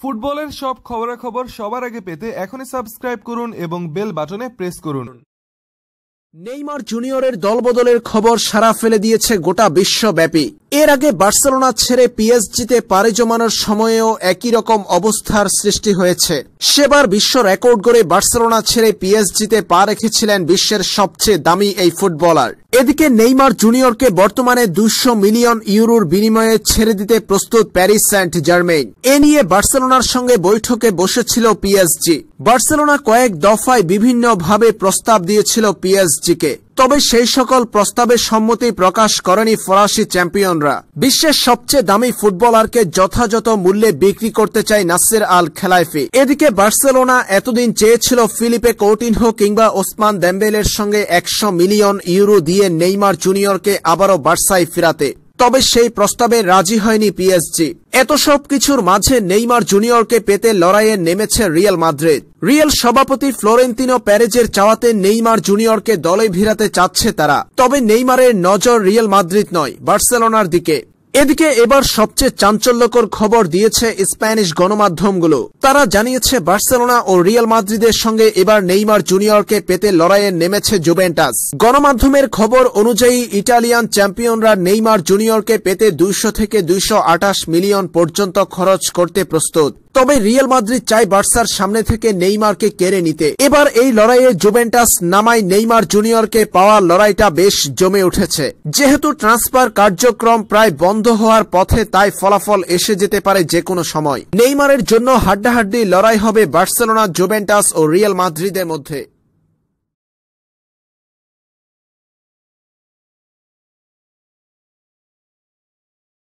ফুটবলের সব খবরাখবর সবার আগে পেতে এখনই সাবস্ক্রাইব করুন এবং বেল বাটনে প্রেস করুন নেইমার জুনিয়রের দলবদলের খবর সারা ফেলে দিয়েছে গোটা বিশ্বব্যাপী এর আগে বার্সেলোনা ছেড়ে পিএসজিতে পারে জমানোর সময়েও একই রকম অবস্থার সৃষ্টি হয়েছে সেবার বিশ্ব রেকর্ড করে বার্সেলোনা ছেড়ে পিএসজিতে পা রেখেছিলেন বিশ্বের সবচেয়ে দামি এই ফুটবলার এদিকে নেইমার জুনিয়রকে বর্তমানে দুশো মিলিয়ন ইউরোর বিনিময়ে ছেড়ে দিতে প্রস্তুত প্যারিস সেন্ট জার্মেইন এ নিয়ে বার্সেলোনার সঙ্গে বৈঠকে বসেছিল পিএসজি বার্সেলোনা কয়েক দফায় বিভিন্নভাবে প্রস্তাব দিয়েছিল পিএসজিকে তবে সেই সকল প্রস্তাবে সম্মতি প্রকাশ করেনি ফরাসি চ্যাম্পিয়নরা বিশ্বের সবচেয়ে দামি ফুটবলারকে যথাযথ মূল্যে বিক্রি করতে চায় নাসির আল খেলাইফি এদিকে বার্সেলোনা এতদিন চেয়েছিল ফিলিপে কৌটিনহো কিংবা ওসমান দেম্বেলের সঙ্গে একশো মিলিয়ন ইউরো দিয়ে নেইমার জুনিয়রকে আবারও বার্সায় ফেরাতে তবে সেই প্রস্তাবে রাজি হয়নি পিএসজি এত সব কিছুর মাঝে নেইমার জুনিয়রকে পেতে লড়াইয়ে নেমেছে রিয়াল মাদ্রিদ রিয়াল সভাপতি ফ্লোরেন্তিনো প্যারেজের চাওয়াতে নেইমার জুনিয়রকে দলে ভিড়াতে চাচ্ছে তারা তবে নেইমারের নজর রিয়াল মাদ্রিদ নয় বার্সেলোনার দিকে এদিকে এবার সবচেয়ে চাঞ্চল্যকর খবর দিয়েছে স্প্যানিশ গণমাধ্যমগুলো তারা জানিয়েছে বার্সেলোনা ও রিয়াল মাদ্রিদের সঙ্গে এবার নেইমার জুনিয়রকে পেতে লড়াইয়ে নেমেছে জুভেন্টাস গণমাধ্যমের খবর অনুযায়ী ইটালিয়ান চ্যাম্পিয়নরা নেইমার জুনিয়রকে পেতে দুইশো থেকে দুইশো মিলিয়ন পর্যন্ত খরচ করতে প্রস্তুত তবে রিয়াল মাদ্রিদ চাই বার্সার সামনে থেকে নেইমারকে কেড়ে নিতে এবার এই লড়াইয়ে জুভেন্টাস নামায় নেইমার জুনিয়রকে পাওয়া লড়াইটা বেশ জমে উঠেছে যেহেতু ট্রান্সফার কার্যক্রম প্রায় বন্ধ হওয়ার পথে তাই ফলাফল এসে যেতে পারে যে কোনো সময় নেইমারের জন্য হাড্ডাহাড্ডি লড়াই হবে বার্সেলোনা জুভেন্টাস ও রিয়াল মাদ্রিদের মধ্যে